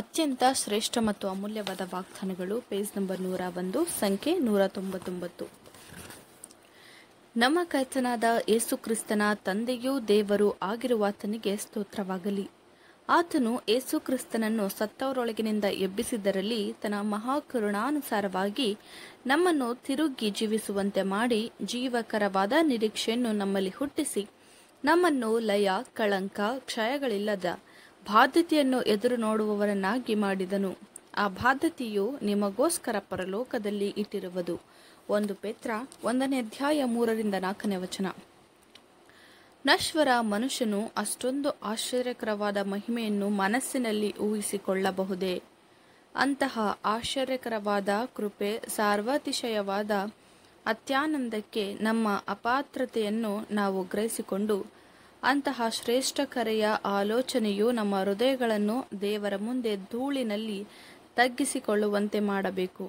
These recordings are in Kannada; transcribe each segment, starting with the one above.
ಅತ್ಯಂತ ಶ್ರೇಷ್ಠ ಮತ್ತು ಅಮೂಲ್ಯವಾದ ವಾಗ್ದಾನಗಳು ಪೇಜ್ ನಂಬರ್ ನೂರ ಒಂದು ಸಂಖ್ಯೆ ನೂರ ತೊಂಬತ್ತೊಂಬತ್ತು ನಮ್ಮ ಕರ್ತನಾದ ಏಸು ಕ್ರಿಸ್ತನ ತಂದೆಯೂ ದೇವರು ಆತನಿಗೆ ಸ್ತೋತ್ರವಾಗಲಿ ಆತನು ಏಸು ಕ್ರಿಸ್ತನನ್ನು ಸತ್ತವರೊಳಗಿನಿಂದ ಎಬ್ಬಿಸಿದ್ದರಲ್ಲಿ ತನ್ನ ಮಹಾಕರುಣಾನುಸಾರವಾಗಿ ನಮ್ಮನ್ನು ತಿರುಗಿ ಜೀವಿಸುವಂತೆ ಮಾಡಿ ಜೀವಕರವಾದ ನಿರೀಕ್ಷೆಯನ್ನು ನಮ್ಮಲ್ಲಿ ಹುಟ್ಟಿಸಿ ನಮ್ಮನ್ನು ಲಯ ಕಳಂಕ ಕ್ಷಯಗಳಿಲ್ಲದ ಬಾಧ್ಯತೆಯನ್ನು ಎದುರು ನೋಡುವವರನ್ನಾಗಿ ಮಾಡಿದನು ಆ ಬಾಧ್ಯತೆಯು ನಿಮಗೋಸ್ಕರ ಪರಲೋಕದಲ್ಲಿ ಇಟ್ಟಿರುವುದು ಒಂದು ಪೇತ್ರ ಒಂದನೇ ಅಧ್ಯಾಯ ಮೂರರಿಂದ ನಾಲ್ಕನೇ ವಚನ ನಶ್ವರ ಮನುಷ್ಯನು ಅಷ್ಟೊಂದು ಆಶ್ಚರ್ಯಕರವಾದ ಮಹಿಮೆಯನ್ನು ಮನಸ್ಸಿನಲ್ಲಿ ಊಹಿಸಿಕೊಳ್ಳಬಹುದೇ ಅಂತಹ ಆಶ್ಚರ್ಯಕರವಾದ ಕೃಪೆ ಸಾರ್ವಾತಿಶಯವಾದ ಅತ್ಯಾನಂದಕ್ಕೆ ನಮ್ಮ ಅಪಾತ್ರತೆಯನ್ನು ನಾವು ಗ್ರಹಿಸಿಕೊಂಡು ಅಂತಹ ಶ್ರೇಷ್ಠ ಕರೆಯ ಆಲೋಚನೆಯು ನಮ್ಮ ಹೃದಯಗಳನ್ನು ದೇವರ ಮುಂದೆ ಧೂಳಿನಲ್ಲಿ ತಗ್ಗಿಸಿಕೊಳ್ಳುವಂತೆ ಮಾಡಬೇಕು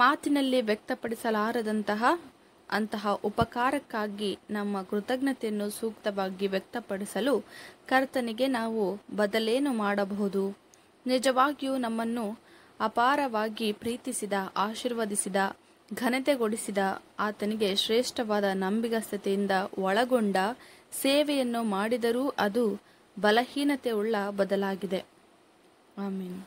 ಮಾತಿನಲ್ಲಿ ವ್ಯಕ್ತಪಡಿಸಲಾರದಂತಹ ಅಂತಹ ಉಪಕಾರಕ್ಕಾಗಿ ನಮ್ಮ ಕೃತಜ್ಞತೆಯನ್ನು ಸೂಕ್ತವಾಗಿ ವ್ಯಕ್ತಪಡಿಸಲು ಕರ್ತನಿಗೆ ನಾವು ಬದಲೇನು ಮಾಡಬಹುದು ನಿಜವಾಗಿಯೂ ನಮ್ಮನ್ನು ಅಪಾರವಾಗಿ ಪ್ರೀತಿಸಿದ ಆಶೀರ್ವದಿಸಿದ ಘನತೆಗೊಳಿಸಿದ ಆತನಿಗೆ ಶ್ರೇಷ್ಠವಾದ ನಂಬಿಗಸ್ತತೆಯಿಂದ ಒಳಗೊಂಡ ಸೇವೆಯನ್ನು ಮಾಡಿದರೂ ಅದು ಬಲಹೀನತೆ ಉಳ್ಳ ಬದಲಾಗಿದೆ ಆಮೀನು